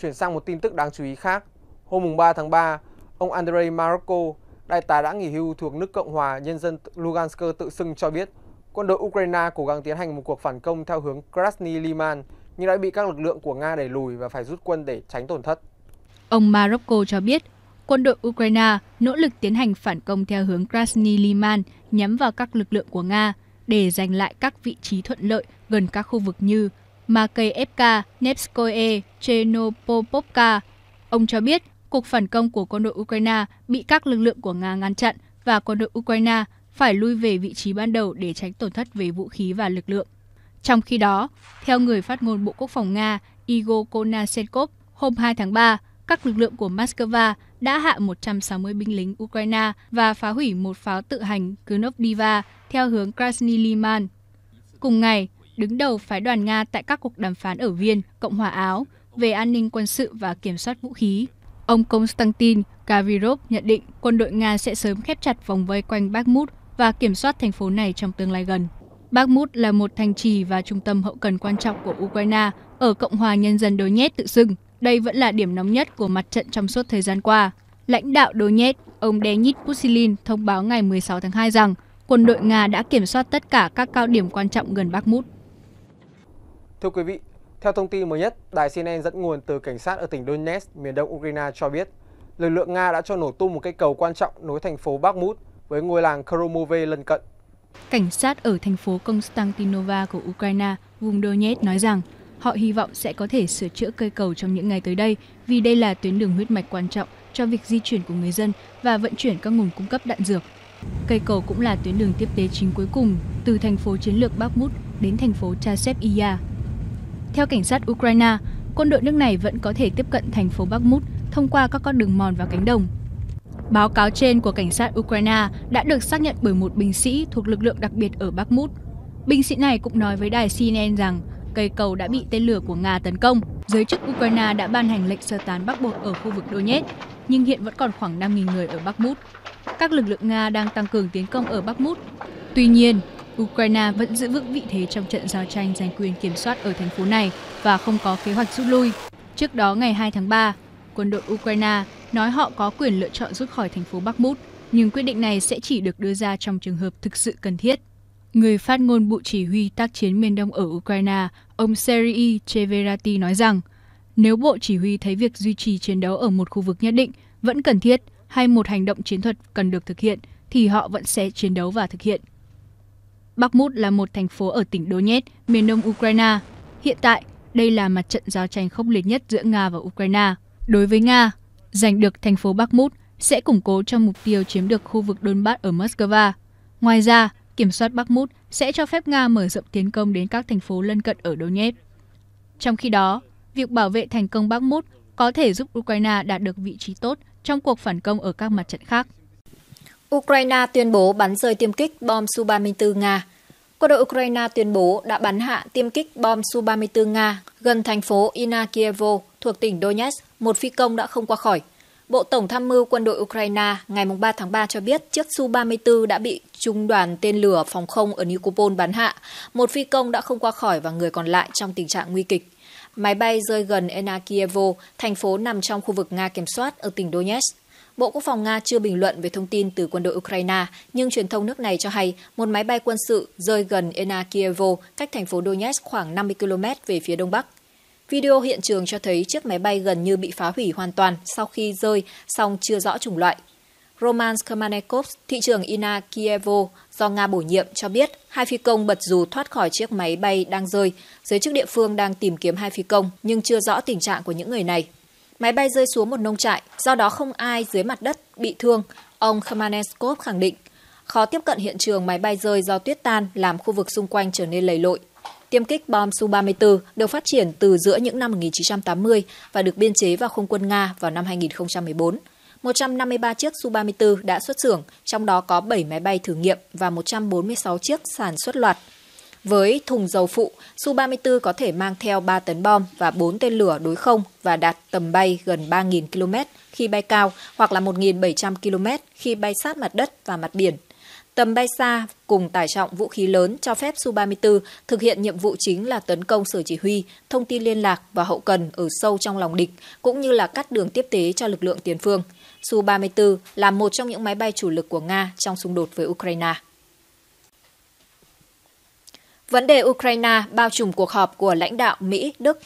Chuyển sang một tin tức đáng chú ý khác. Hôm 3 tháng 3, ông Andrei Maroko, đại tá đã nghỉ hưu thuộc nước Cộng hòa Nhân dân Lugansk tự xưng cho biết quân đội Ukraine cố gắng tiến hành một cuộc phản công theo hướng Krasny Liman nhưng đã bị các lực lượng của Nga đẩy lùi và phải rút quân để tránh tổn thất. Ông Maroko cho biết quân đội Ukraine nỗ lực tiến hành phản công theo hướng Krasny Liman nhắm vào các lực lượng của Nga để giành lại các vị trí thuận lợi gần các khu vực như Makeyevka Nevskoye Chenopopovka. Ông cho biết cuộc phản công của quân đội Ukraine bị các lực lượng của Nga ngăn chặn và quân đội Ukraine phải lui về vị trí ban đầu để tránh tổn thất về vũ khí và lực lượng. Trong khi đó, theo người phát ngôn Bộ Quốc phòng Nga Igor Konashenkov, hôm 2 tháng 3, các lực lượng của Moscow đã hạ 160 binh lính Ukraine và phá hủy một pháo tự hành Kunov theo hướng Krasny Liman. Cùng ngày, đứng đầu phái đoàn Nga tại các cuộc đàm phán ở Viên, Cộng hòa Áo về an ninh quân sự và kiểm soát vũ khí. Ông Konstantin Kavirov nhận định quân đội Nga sẽ sớm khép chặt vòng vây quanh Bakhmut và kiểm soát thành phố này trong tương lai gần. Bakhmut là một thành trì và trung tâm hậu cần quan trọng của Ukraine ở Cộng hòa Nhân dân Donetsk tự xưng. Đây vẫn là điểm nóng nhất của mặt trận trong suốt thời gian qua. Lãnh đạo Donetsk, ông Denis Pusilin thông báo ngày 16 tháng 2 rằng quân đội Nga đã kiểm soát tất cả các cao điểm quan trọng gần Bakhmut. Thưa quý vị, theo thông tin mới nhất, đài CNN dẫn nguồn từ cảnh sát ở tỉnh Donetsk, miền đông Ukraine cho biết, lực lượng Nga đã cho nổ tung một cây cầu quan trọng nối thành phố Bakhmut với ngôi làng Kromove lân cận. Cảnh sát ở thành phố Konstantinova của Ukraine, vùng Donetsk nói rằng họ hy vọng sẽ có thể sửa chữa cây cầu trong những ngày tới đây vì đây là tuyến đường huyết mạch quan trọng cho việc di chuyển của người dân và vận chuyển các nguồn cung cấp đạn dược. Cây cầu cũng là tuyến đường tiếp tế chính cuối cùng từ thành phố chiến lược Bakhmut đến thành phố Chasiv Iya. Theo cảnh sát Ukraine, quân đội nước này vẫn có thể tiếp cận thành phố Bakhmut thông qua các con đường mòn và cánh đồng. Báo cáo trên của cảnh sát Ukraine đã được xác nhận bởi một binh sĩ thuộc lực lượng đặc biệt ở Bakhmut. Binh sĩ này cũng nói với đài CNN rằng cây cầu đã bị tên lửa của Nga tấn công. Giới chức Ukraine đã ban hành lệnh sơ tán bắt buộc ở khu vực Donetsk, nhưng hiện vẫn còn khoảng 5.000 người ở Bakhmut. Các lực lượng Nga đang tăng cường tiến công ở Bakhmut. Tuy nhiên, Ukraine vẫn giữ vững vị thế trong trận giao tranh giành quyền kiểm soát ở thành phố này và không có kế hoạch rút lui. Trước đó ngày 2 tháng 3, quân đội Ukraine nói họ có quyền lựa chọn rút khỏi thành phố Bakhmut, nhưng quyết định này sẽ chỉ được đưa ra trong trường hợp thực sự cần thiết. Người phát ngôn Bộ Chỉ huy tác chiến miền Đông ở Ukraine, ông Sergei Cheverati nói rằng, nếu Bộ Chỉ huy thấy việc duy trì chiến đấu ở một khu vực nhất định vẫn cần thiết hay một hành động chiến thuật cần được thực hiện, thì họ vẫn sẽ chiến đấu và thực hiện. Bakhmut là một thành phố ở tỉnh Donetsk, miền đông Ukraine. Hiện tại, đây là mặt trận giao tranh khốc liệt nhất giữa Nga và Ukraine. Đối với Nga, giành được thành phố Bakhmut sẽ củng cố trong mục tiêu chiếm được khu vực Donbass ở Moscow. Ngoài ra, kiểm soát Bakhmut sẽ cho phép Nga mở rộng tiến công đến các thành phố lân cận ở Donetsk. Trong khi đó, việc bảo vệ thành công Bakhmut có thể giúp Ukraine đạt được vị trí tốt trong cuộc phản công ở các mặt trận khác. Ukraine tuyên bố bắn rơi tiêm kích bom Su-34 Nga. Quân đội Ukraine tuyên bố đã bắn hạ tiêm kích bom Su-34 Nga gần thành phố Inakievo thuộc tỉnh Donetsk, một phi công đã không qua khỏi. Bộ Tổng tham mưu quân đội Ukraine ngày 3 tháng 3 cho biết chiếc Su-34 đã bị trung đoàn tên lửa phòng không ở Nikopol bắn hạ. Một phi công đã không qua khỏi và người còn lại trong tình trạng nguy kịch. Máy bay rơi gần Enakievo, thành phố nằm trong khu vực Nga kiểm soát ở tỉnh Donetsk. Bộ Quốc phòng Nga chưa bình luận về thông tin từ quân đội Ukraine, nhưng truyền thông nước này cho hay một máy bay quân sự rơi gần Enakievo, cách thành phố Donetsk khoảng 50 km về phía đông bắc. Video hiện trường cho thấy chiếc máy bay gần như bị phá hủy hoàn toàn sau khi rơi, song chưa rõ chủng loại. Roman Skermanekov, thị trưởng Ina Kievo do Nga bổ nhiệm cho biết hai phi công bật dù thoát khỏi chiếc máy bay đang rơi. Giới chức địa phương đang tìm kiếm hai phi công nhưng chưa rõ tình trạng của những người này. Máy bay rơi xuống một nông trại, do đó không ai dưới mặt đất bị thương, ông Khamaneskov khẳng định. Khó tiếp cận hiện trường máy bay rơi do tuyết tan làm khu vực xung quanh trở nên lầy lội. Tiêm kích bom Su-34 được phát triển từ giữa những năm 1980 và được biên chế vào không quân Nga vào năm 2014. 153 chiếc Su-34 đã xuất xưởng, trong đó có 7 máy bay thử nghiệm và 146 chiếc sản xuất loạt – với thùng dầu phụ, Su-34 có thể mang theo 3 tấn bom và 4 tên lửa đối không và đạt tầm bay gần 3.000 km khi bay cao hoặc là 1.700 km khi bay sát mặt đất và mặt biển. Tầm bay xa cùng tải trọng vũ khí lớn cho phép Su-34 thực hiện nhiệm vụ chính là tấn công sở chỉ huy, thông tin liên lạc và hậu cần ở sâu trong lòng địch, cũng như là cắt đường tiếp tế cho lực lượng tiền phương. Su-34 là một trong những máy bay chủ lực của Nga trong xung đột với Ukraine. Vấn đề Ukraine bao trùm cuộc họp của lãnh đạo Mỹ, Đức.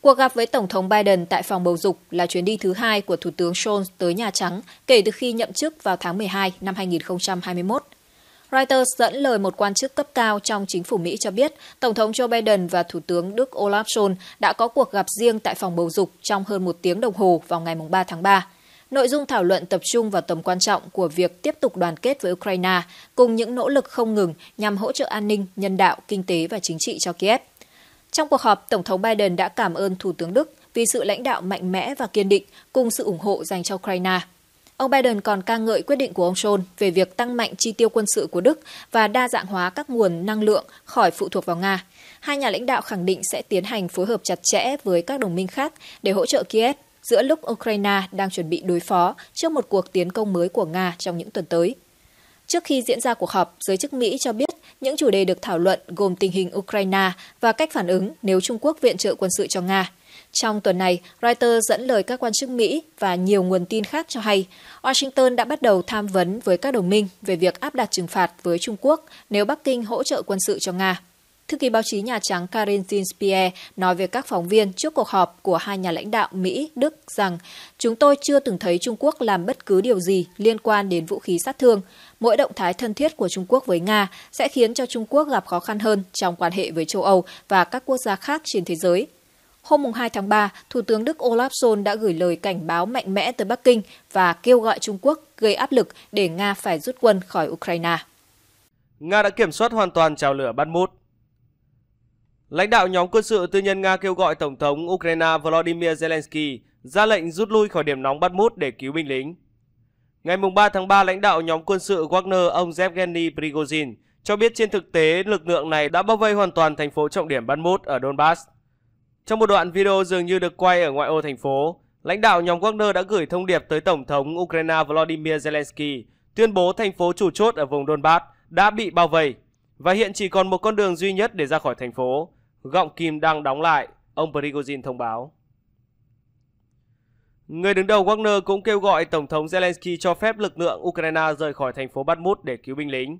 Cuộc gặp với Tổng thống Biden tại phòng bầu dục là chuyến đi thứ hai của Thủ tướng Scholz tới Nhà Trắng kể từ khi nhậm chức vào tháng 12 năm 2021. Reuters dẫn lời một quan chức cấp cao trong chính phủ Mỹ cho biết Tổng thống Joe Biden và Thủ tướng Đức Olaf Scholz đã có cuộc gặp riêng tại phòng bầu dục trong hơn một tiếng đồng hồ vào ngày 3 tháng 3. Nội dung thảo luận tập trung vào tầm quan trọng của việc tiếp tục đoàn kết với Ukraine cùng những nỗ lực không ngừng nhằm hỗ trợ an ninh, nhân đạo, kinh tế và chính trị cho Kiev. Trong cuộc họp, Tổng thống Biden đã cảm ơn Thủ tướng Đức vì sự lãnh đạo mạnh mẽ và kiên định cùng sự ủng hộ dành cho Ukraine. Ông Biden còn ca ngợi quyết định của ông Scholz về việc tăng mạnh chi tiêu quân sự của Đức và đa dạng hóa các nguồn năng lượng khỏi phụ thuộc vào Nga. Hai nhà lãnh đạo khẳng định sẽ tiến hành phối hợp chặt chẽ với các đồng minh khác để hỗ trợ Kiev giữa lúc Ukraine đang chuẩn bị đối phó trước một cuộc tiến công mới của Nga trong những tuần tới. Trước khi diễn ra cuộc họp, giới chức Mỹ cho biết những chủ đề được thảo luận gồm tình hình Ukraine và cách phản ứng nếu Trung Quốc viện trợ quân sự cho Nga. Trong tuần này, Reuters dẫn lời các quan chức Mỹ và nhiều nguồn tin khác cho hay, Washington đã bắt đầu tham vấn với các đồng minh về việc áp đặt trừng phạt với Trung Quốc nếu Bắc Kinh hỗ trợ quân sự cho Nga. Thư ký báo chí Nhà Trắng Karine jean nói về các phóng viên trước cuộc họp của hai nhà lãnh đạo Mỹ, Đức rằng chúng tôi chưa từng thấy Trung Quốc làm bất cứ điều gì liên quan đến vũ khí sát thương. Mỗi động thái thân thiết của Trung Quốc với Nga sẽ khiến cho Trung Quốc gặp khó khăn hơn trong quan hệ với châu Âu và các quốc gia khác trên thế giới. Hôm 2 tháng 3, Thủ tướng Đức Olaf Scholz đã gửi lời cảnh báo mạnh mẽ tới Bắc Kinh và kêu gọi Trung Quốc gây áp lực để Nga phải rút quân khỏi Ukraine. Nga đã kiểm soát hoàn toàn trào lửa Bakhmut Lãnh đạo nhóm quân sự tư nhân Nga kêu gọi Tổng thống Ukraine Volodymyr Zelensky ra lệnh rút lui khỏi điểm nóng Bakhmut để cứu binh lính. Ngày 3 tháng 3, lãnh đạo nhóm quân sự Wagner ông Yevgeny Prigozhin cho biết trên thực tế lực lượng này đã bao vây hoàn toàn thành phố trọng điểm Bakhmut ở Donbass. Trong một đoạn video dường như được quay ở ngoại ô thành phố, lãnh đạo nhóm Wagner đã gửi thông điệp tới Tổng thống Ukraine Volodymyr Zelensky tuyên bố thành phố chủ chốt ở vùng Donbass đã bị bao vây và hiện chỉ còn một con đường duy nhất để ra khỏi thành phố Gọng kìm đang đóng lại, ông Prigozhin thông báo. Người đứng đầu Wagner cũng kêu gọi Tổng thống Zelensky cho phép lực lượng Ukraine rời khỏi thành phố Bakhmut để cứu binh lính.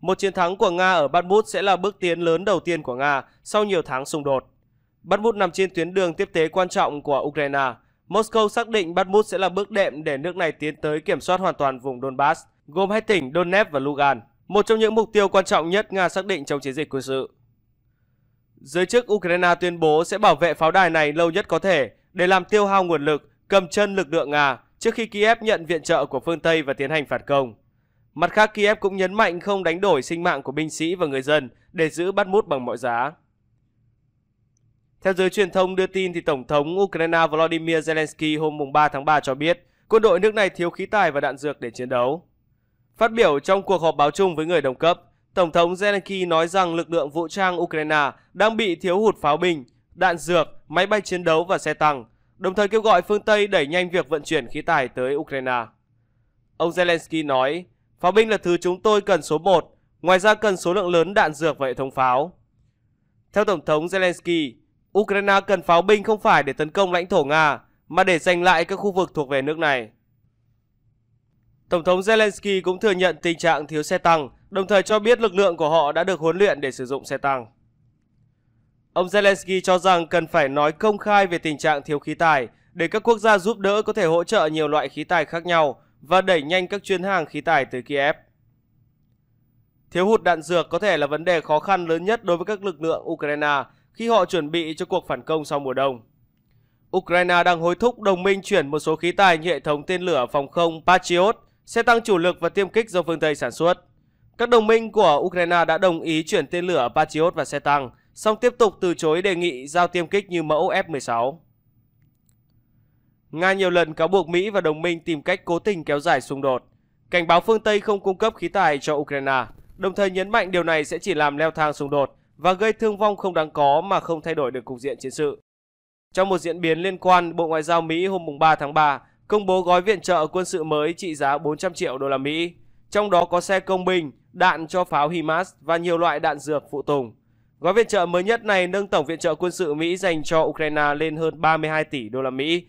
Một chiến thắng của Nga ở Bakhmut sẽ là bước tiến lớn đầu tiên của Nga sau nhiều tháng xung đột. Bakhmut nằm trên tuyến đường tiếp tế quan trọng của Ukraine. Moscow xác định Bakhmut sẽ là bước đệm để nước này tiến tới kiểm soát hoàn toàn vùng Donbass, gồm hai tỉnh Donetsk và Lugan, một trong những mục tiêu quan trọng nhất Nga xác định trong chiến dịch quân sự. Giới chức Ukraine tuyên bố sẽ bảo vệ pháo đài này lâu nhất có thể để làm tiêu hao nguồn lực, cầm chân lực lượng Nga trước khi Kiev nhận viện trợ của phương Tây và tiến hành phản công. Mặt khác, Kiev cũng nhấn mạnh không đánh đổi sinh mạng của binh sĩ và người dân để giữ bắt mút bằng mọi giá. Theo giới truyền thông đưa tin, thì Tổng thống Ukraine Volodymyr Zelensky hôm 3 tháng 3 cho biết quân đội nước này thiếu khí tài và đạn dược để chiến đấu. Phát biểu trong cuộc họp báo chung với người đồng cấp, Tổng thống Zelensky nói rằng lực lượng vũ trang Ukraine đang bị thiếu hụt pháo binh, đạn dược, máy bay chiến đấu và xe tăng, đồng thời kêu gọi phương Tây đẩy nhanh việc vận chuyển khí tài tới Ukraine. Ông Zelensky nói, pháo binh là thứ chúng tôi cần số 1, ngoài ra cần số lượng lớn đạn dược và hệ thống pháo. Theo Tổng thống Zelensky, Ukraine cần pháo binh không phải để tấn công lãnh thổ Nga, mà để giành lại các khu vực thuộc về nước này. Tổng thống Zelensky cũng thừa nhận tình trạng thiếu xe tăng đồng thời cho biết lực lượng của họ đã được huấn luyện để sử dụng xe tăng. Ông Zelensky cho rằng cần phải nói công khai về tình trạng thiếu khí tài để các quốc gia giúp đỡ có thể hỗ trợ nhiều loại khí tài khác nhau và đẩy nhanh các chuyến hàng khí tài tới Kiev. Thiếu hụt đạn dược có thể là vấn đề khó khăn lớn nhất đối với các lực lượng Ukraine khi họ chuẩn bị cho cuộc phản công sau mùa đông. Ukraine đang hối thúc đồng minh chuyển một số khí tài như hệ thống tên lửa phòng không Patriot, xe tăng chủ lực và tiêm kích do phương Tây sản xuất. Các đồng minh của Ukraine đã đồng ý chuyển tên lửa Patriot và xe tăng, song tiếp tục từ chối đề nghị giao tiêm kích như mẫu F-16. Nga nhiều lần cáo buộc Mỹ và đồng minh tìm cách cố tình kéo dài xung đột, cảnh báo phương Tây không cung cấp khí tài cho Ukraine, đồng thời nhấn mạnh điều này sẽ chỉ làm leo thang xung đột và gây thương vong không đáng có mà không thay đổi được cục diện chiến sự. Trong một diễn biến liên quan, Bộ Ngoại giao Mỹ hôm 3 tháng 3 công bố gói viện trợ quân sự mới trị giá 400 triệu đô la Mỹ, trong đó có xe công binh, đạn cho pháo HIMARS và nhiều loại đạn dược phụ tùng. Gói viện trợ mới nhất này nâng tổng viện trợ quân sự Mỹ dành cho Ukraine lên hơn 32 tỷ đô la Mỹ,